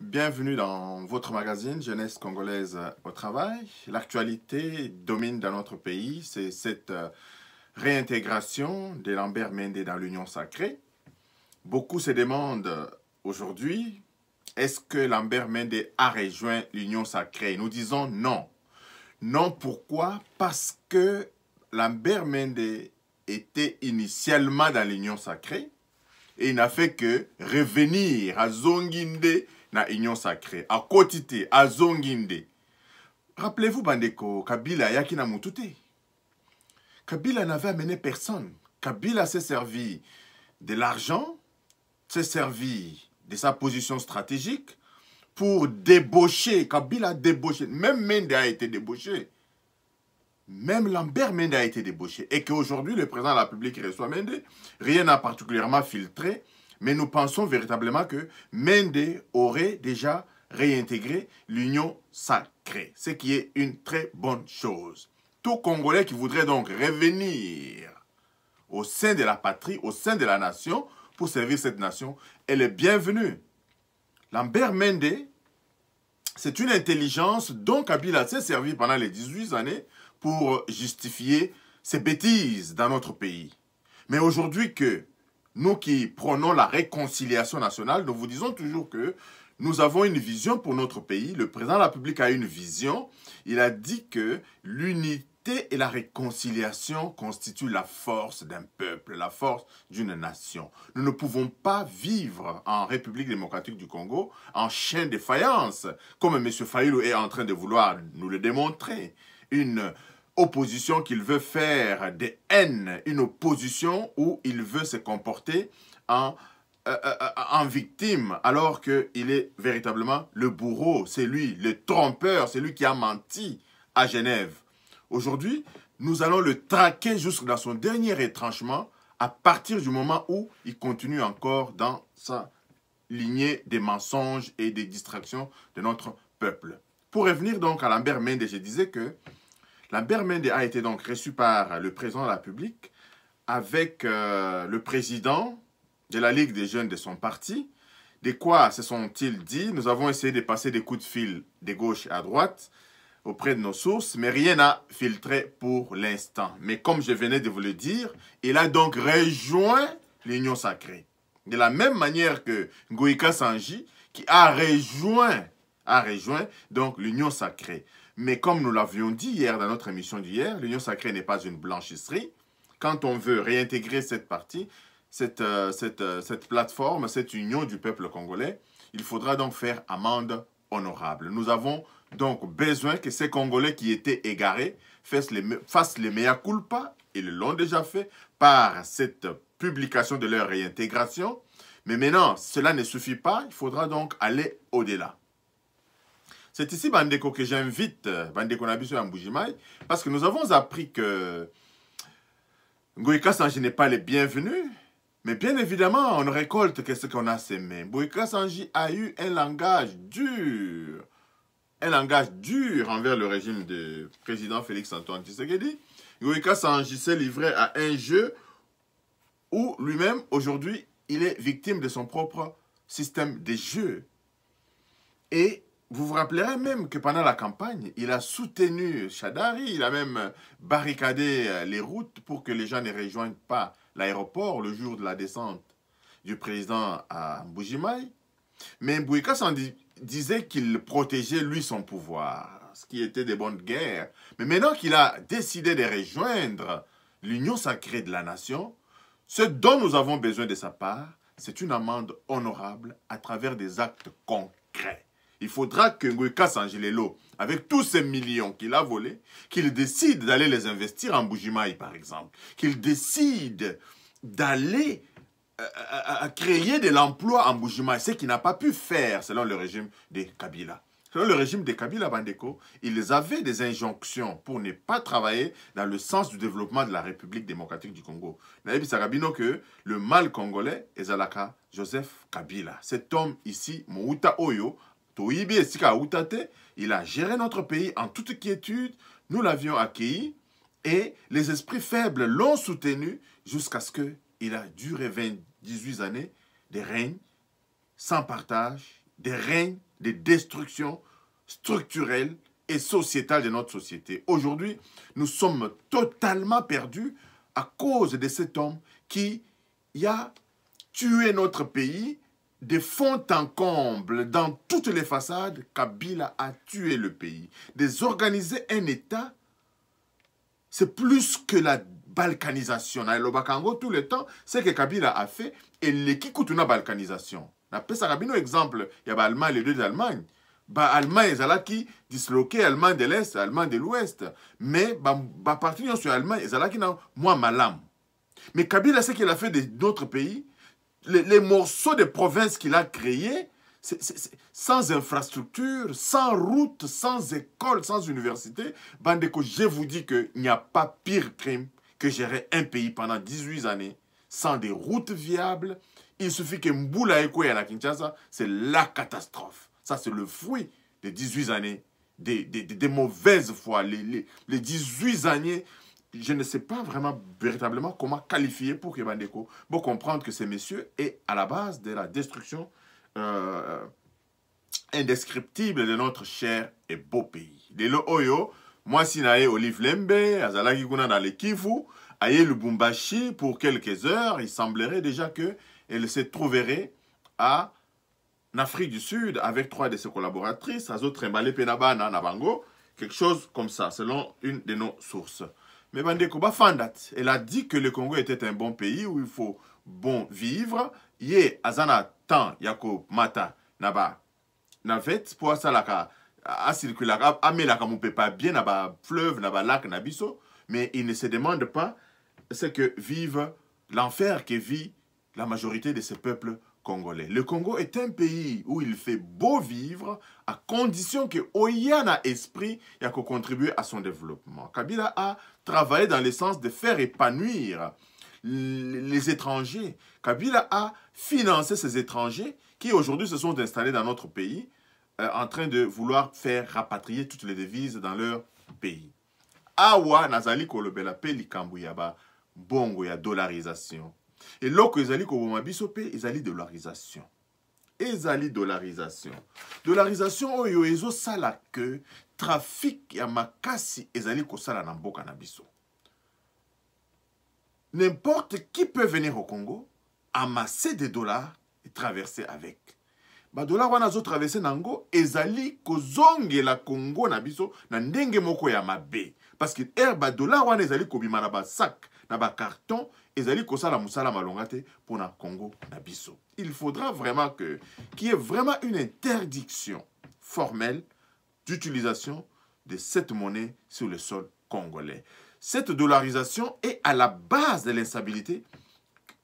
Bienvenue dans votre magazine Jeunesse congolaise au travail. L'actualité domine dans notre pays, c'est cette euh, réintégration de Lambert Mende dans l'Union sacrée. Beaucoup se demandent euh, aujourd'hui, est-ce que Lambert Mende a rejoint l'Union sacrée Nous disons non. Non, pourquoi Parce que Lambert Mende était initialement dans l'Union sacrée et il n'a fait que revenir à Zonginde na union sacrée, à Cotité, à Zonginde. Rappelez-vous, Bandeko, Kabila na Kabila n'avait amené personne. Kabila s'est servi de l'argent, s'est servi de sa position stratégique pour débaucher. Kabila a débauché. Même Mende a été débauché même Lambert Mende a été débauché et qu'aujourd'hui le président de la République reçoit Mende, rien n'a particulièrement filtré, mais nous pensons véritablement que Mende aurait déjà réintégré l'union sacrée, ce qui est une très bonne chose. Tout Congolais qui voudrait donc revenir au sein de la patrie, au sein de la nation, pour servir cette nation, elle est bienvenue. Lambert Mende, c'est une intelligence dont Kabila s'est servi pendant les 18 années pour justifier ces bêtises dans notre pays. Mais aujourd'hui que nous qui prenons la réconciliation nationale, nous vous disons toujours que nous avons une vision pour notre pays. Le président de la République a une vision. Il a dit que l'unité et la réconciliation constituent la force d'un peuple, la force d'une nation. Nous ne pouvons pas vivre en République démocratique du Congo en chaîne de faïence, comme M. Fayoulou est en train de vouloir nous le démontrer une opposition qu'il veut faire des haines, une opposition où il veut se comporter en, euh, euh, euh, victime, alors qu'il est véritablement le bourreau, c'est lui, le trompeur, c'est lui qui a menti à Genève. Aujourd'hui, nous allons le traquer jusque son dernier retranchement à partir du moment où il continue encore dans sa lignée des mensonges et des distractions de notre peuple. Pour revenir donc à Lambert Mende, je disais que la Bermende a été donc reçue par le président de la République avec euh, le président de la Ligue des jeunes de son parti. De quoi se sont-ils dit Nous avons essayé de passer des coups de fil de gauche à droite auprès de nos sources, mais rien n'a filtré pour l'instant. Mais comme je venais de vous le dire, il a donc rejoint l'Union sacrée. De la même manière que Ngoïka Sanji, qui a rejoint, a rejoint l'Union sacrée. Mais comme nous l'avions dit hier dans notre émission d'hier, l'union sacrée n'est pas une blanchisserie. Quand on veut réintégrer cette partie, cette, euh, cette, euh, cette plateforme, cette union du peuple congolais, il faudra donc faire amende honorable. Nous avons donc besoin que ces Congolais qui étaient égarés fassent les, fassent les mea culpa, ils l'ont déjà fait, par cette publication de leur réintégration. Mais maintenant, cela ne suffit pas, il faudra donc aller au-delà. C'est ici, Bandeko, que j'invite euh, Bandeko Nabiso parce que nous avons appris que Ngoïka Sanji n'est pas le bienvenu, mais bien évidemment, on récolte ce qu'on a semé. Ngoïka Sanji a eu un langage dur, un langage dur envers le régime du président Félix-Antoine Tshisekedi. Ngoïka Sanji s'est livré à un jeu où lui-même, aujourd'hui, il est victime de son propre système de jeu. Et vous vous rappellerez même que pendant la campagne, il a soutenu Chadari, il a même euh, barricadé euh, les routes pour que les gens ne rejoignent pas l'aéroport le jour de la descente du président à Mbujimaï. Mais Mbouika disait qu'il protégeait lui son pouvoir, ce qui était des bonnes guerres. Mais maintenant qu'il a décidé de rejoindre l'union sacrée de la nation, ce dont nous avons besoin de sa part, c'est une amende honorable à travers des actes concrets il faudra que Nguekas Kassangilelo, avec tous ces millions qu'il a volés, qu'il décide d'aller les investir en Bujimaï, par exemple, qu'il décide d'aller euh, euh, euh, créer de l'emploi en Bujimaï, ce qu'il n'a pas pu faire selon le régime de Kabila. Selon le régime de Kabila Bandeko, ils avaient des injonctions pour ne pas travailler dans le sens du développement de la République démocratique du Congo. que le mal congolais est Zalaka Joseph Kabila. Cet homme ici, Mouta Oyo, il a géré notre pays en toute quiétude, nous l'avions accueilli et les esprits faibles l'ont soutenu jusqu'à ce qu'il a duré 28 années de règne sans partage, des règne de destruction structurelle et sociétale de notre société. Aujourd'hui, nous sommes totalement perdus à cause de cet homme qui a tué notre pays de fond en comble, dans toutes les façades, Kabila a tué le pays. Désorganiser un État, c'est plus que la balkanisation. Le Bakango, tout le temps, c'est que Kabila a fait, et la balkanisation. ça un exemple a l'Allemagne, les deux d'allemagne là qui disloqué l'Allemagne de l'est l'Allemagne de l'ouest mais partir ba là ya allemagne qui na moins malamu mais kabila ce qu'il a fait d'autres d'autres pays les, morceaux de province qu'il a créés, sans infrastructure, sans route, sans école, sans université, Bandeko, je vous dis qu'il n'y a pas pire crime que gérer un pays pendant 18 années sans des routes viables. Il suffit que Mboula Eko à la Kinshasa, c'est la catastrophe. Ça, c'est le fruit des 18 années, des, des, des, mauvaises fois, les, les 18 années je ne sais pas vraiment véritablement comment qualifier pour Kebandeko, pour comprendre que ces messieurs est à la base de la destruction euh, indescriptible de notre cher et beau pays. le oyo, moi au Olive Lembe, Azalagi kuna dans le Kivu, aye Lubumbashi pour quelques heures, il semblerait déjà que elle se trouverait à en Afrique du Sud avec trois de ses collaboratrices, à Penabana Nabango, quelque chose comme ça, selon une de nos sources. Mais Bandeko Bafandat, elle a dit que le Congo était un bon pays où il faut bon vivre. Ye azana tan yako mata naba navet pour asalaka a la amelaka pas bien naba fleuve naba lac nabiso mais il ne se demande pas ce que vivent l'enfer que vit la majorité de ces peuples le Congo est un pays où il fait beau vivre à condition que Oyana esprit y a contribué à son développement. Kabila a travaillé dans le sens de faire épanouir les étrangers. Kabila a financé ces étrangers qui aujourd'hui se sont installés dans notre pays euh, en train de vouloir faire rapatrier toutes les devises dans leur pays. Awa nazali kolobela bongo dollarisation. eloko ezali koboma biso mpe ezali dollarisation ezali dollarisation dollarisation oyo ezosala ke trafik ya makasi ezali kosala na mboka na biso n'importe qui peut venir au congo amasser des dollars et traverser avec badolar wana azotraverse nango ezali kozongela congo na biso na ndenge moko ya mabe parce que er badolar wana ezali kobima na basak congo il faudra vraiment que qu'il y ait vraiment une interdiction formelle d'utilisation de cette monnaie sur le sol congolais cette dollarisation est à la base de l'instabilité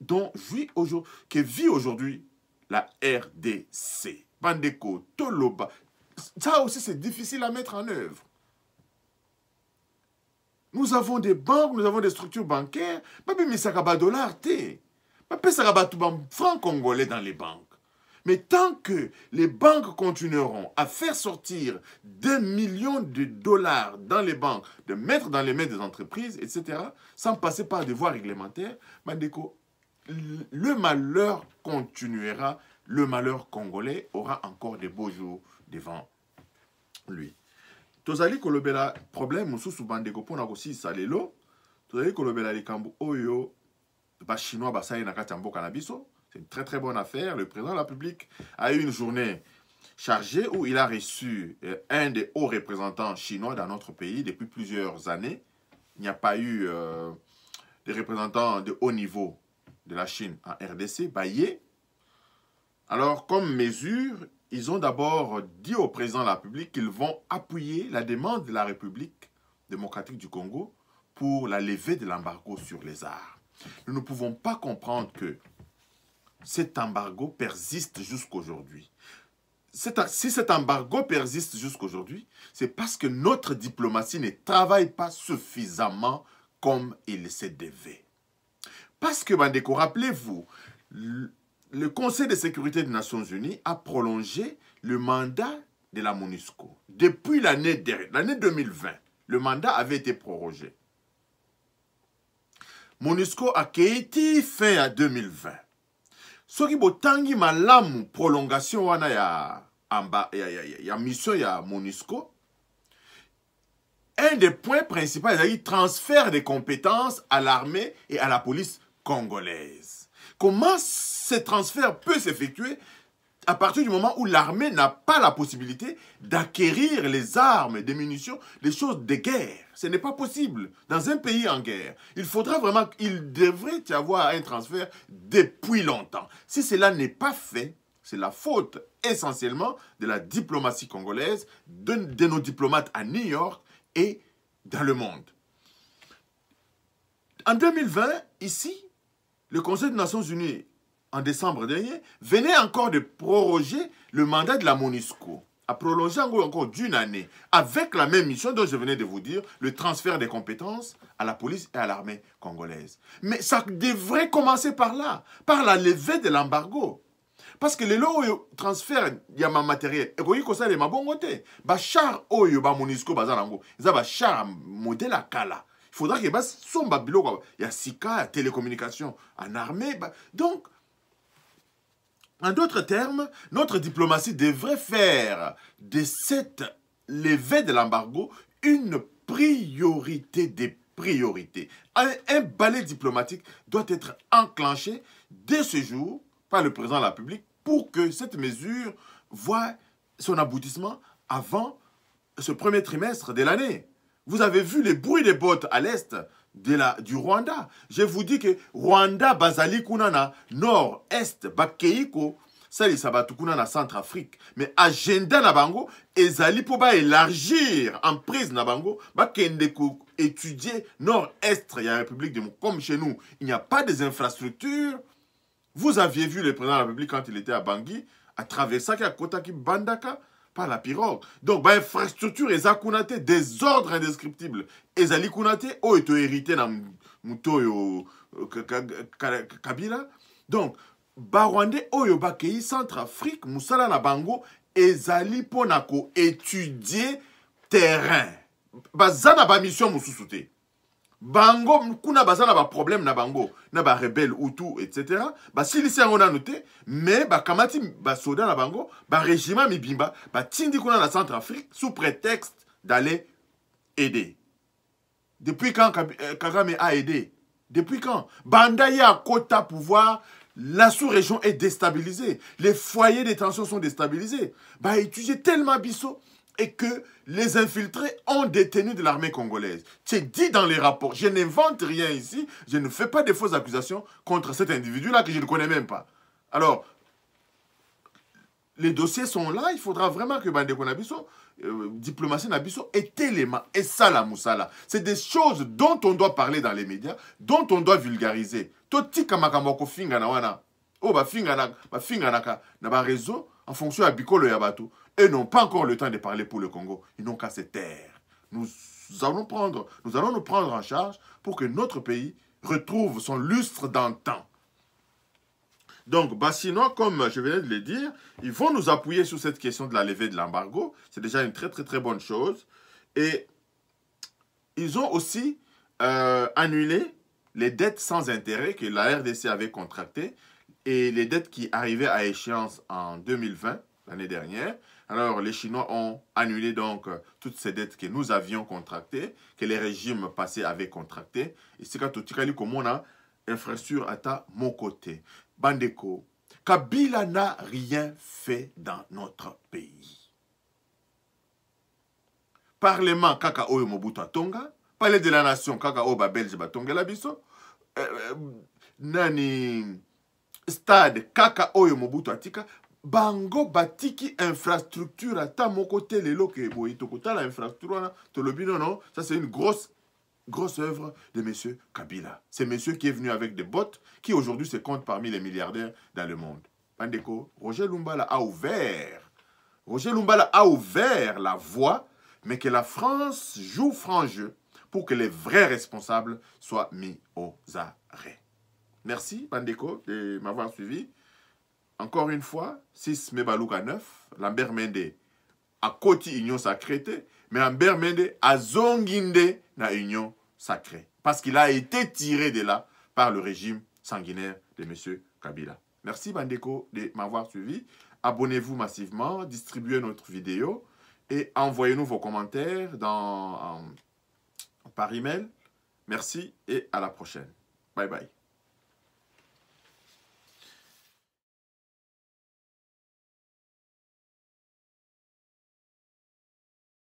que vit aujourd'hui la RDC Bandeko Toloba ça aussi c'est difficile à mettre en œuvre nous avons des banques, nous avons des structures bancaires. ça misakaba dollar tout Babi franc congolais dans les banques. Mais tant que les banques continueront à faire sortir des millions de dollars dans les banques, de mettre dans les mains des entreprises, etc., sans passer par des voies réglementaires, le malheur continuera, le malheur congolais aura encore des beaux jours devant lui problème c'est une très très bonne affaire le président de la république a eu une journée chargée où il a reçu euh, un des hauts représentants chinois dans notre pays depuis plusieurs années il n'y a pas eu euh, de des représentants de haut niveau de la Chine en RDC, Bayer. Alors, comme mesure, ils ont d'abord dit au président de la République qu'ils vont appuyer la demande de la République démocratique du Congo pour la levée de l'embargo sur les arts. Nous ne pouvons pas comprendre que cet embargo persiste jusqu'aujourd'hui. Si cet embargo persiste jusqu'aujourd'hui, c'est parce que notre diplomatie ne travaille pas suffisamment comme il se devait. Parce que, Bandeko, rappelez-vous, le Conseil de sécurité des Nations Unies a prolongé le mandat de la MONUSCO. Depuis l'année 2020, le mandat avait été prorogé. MONUSCO a été fin à 2020. soki botangi malamu prolongation wana ya, amba, ya, ya, ya, mission ya monusco un des points principaux le transfert des compétences à l'armée et à la police congolaise Comment ce transfert peut s'effectuer à partir du moment où l'armée n'a pas la possibilité d'acquérir les armes, des munitions, les choses de guerre. Ce n'est pas possible dans un pays en guerre. Il faudra vraiment, qu'il devrait y avoir un transfert depuis longtemps. Si cela n'est pas fait, c'est la faute essentiellement de la diplomatie congolaise, de, de nos diplomates à New York et dans le monde. En 2020, ici, le Conseil des Nations Unies, en décembre dernier, venait encore de proroger le mandat de la MONUSCO, à prolonger encore d'une année, avec la même mission dont je venais de vous dire, le transfert des compétences à la police et à l'armée congolaise. Mais ça devrait commencer par là, par la levée de l'embargo. Parce que les lots transfert ya ma matériel, c'est ma bonne côté. Le char oyo ba MONUSCO c'est le eza ba char modèle Kala faudra il y a sika télécommunication en armée bah, donc en d'autres termes notre diplomatie devrait faire de cette levée de l'embargo une priorité des priorités. Un, un balai diplomatique doit être enclenché dès ce jour par le président de la République pour que cette mesure voit son aboutissement avant ce premier trimestre de l'année. Vous avez vu les bruits des bottes à l'est de la, du Rwanda. Je vous dis que Rwanda, Bazali Kunana, Nord, Est, Bakeiko, salisa ça kuna centre afrique mais agenda na et élargir en élargir emprise na bango bakende étudier nord-est la république de comme chez nous il n'y a pas des infrastructures vous aviez vu le président de la république quand il était à bangui à travers ça, à Kotaki, bandaka pas la pirogue donc bainfrastructure eza kuna te désordre indescriptible ezali kuna te oyo toherite na moto oyo euh, kabila donc barwandais oyo bakei centre afrique mosala na bango ezali mpo na koétudie terrain baza na bamission mosusu te bango kuna baza na problème na bango na ou utu etc basilisi yango mais ba me bakamati basoda na bango barégima mibimba tindi kuna na centre afrique sous prétexte d'aller aider depuis quand euh, kagame a aidé depuis quand Bandaya a kota pouvoir la sous-région est déstabilisée les foyers de tension sont déstabilisés étudiez tellement biso et que les infiltrés ont détenu de l'armée congolaise. C'est dit dans les rapports. Je n'invente rien ici. Je ne fais pas de fausses accusations contre cet individu-là que je ne connais même pas. Alors, les dossiers sont là. Il faudra vraiment que Bandeko Nabiso, euh, diplomatie est et ça et ça Moussala. C'est des choses dont on doit parler dans les médias, dont on doit vulgariser. Toti Kamakamoko Fingana Wana. Oh, Fingana, ba na ba réseau, en fonction à ils n'ont pas encore le temps de parler pour le Congo. Ils n'ont qu'à se taire. Nous allons, prendre, nous allons nous prendre en charge pour que notre pays retrouve son lustre d'antan. Donc, Bassinois, comme je venais de le dire, ils vont nous appuyer sur cette question de la levée de l'embargo. C'est déjà une très, très, très bonne chose. Et ils ont aussi euh, annulé les dettes sans intérêt que la RDC avait contractées et les dettes qui arrivaient à échéance en 2020, l'année dernière, alors, les Chinois ont annulé donc euh, toutes ces dettes que nous avions contractées, que les régimes passés avaient contractées. Et c'est quand comme on a infrastructure à mon côté. Bandeko, Kabila n'a rien fait dans notre pays. Parlement kaka oyo mobuta tonga, palais de la nation kaka oyo ba belge batonga la biso, euh, euh, nani stade kaka oyo mobutu atika bango batiki infrastructure ata moko te lelo ke boye la infrastructure non, ça c'est une grosse grosse œuvre de Monsieur Kabila. C'est monsieur qui est venu avec des bottes qui aujourd'hui se compte parmi les milliardaires dans le monde. Pandeko, Roger Lumbala a ouvert. Roger Lumbala a ouvert la voie, mais que la France joue franc jeu pour que les vrais responsables soient mis aux arrêts. Merci, Pandeko, de m'avoir suivi. Encore une fois, 6 Mebalouka 9, Lambert Mende a coté union sacrée, mais Lambert Mende a zonginde na union sacrée. Parce qu'il a été tiré de là par le régime sanguinaire de M. Kabila. Merci Bandeko de m'avoir suivi. Abonnez-vous massivement, distribuez notre vidéo et envoyez-nous vos commentaires dans, par email. Merci et à la prochaine. Bye bye.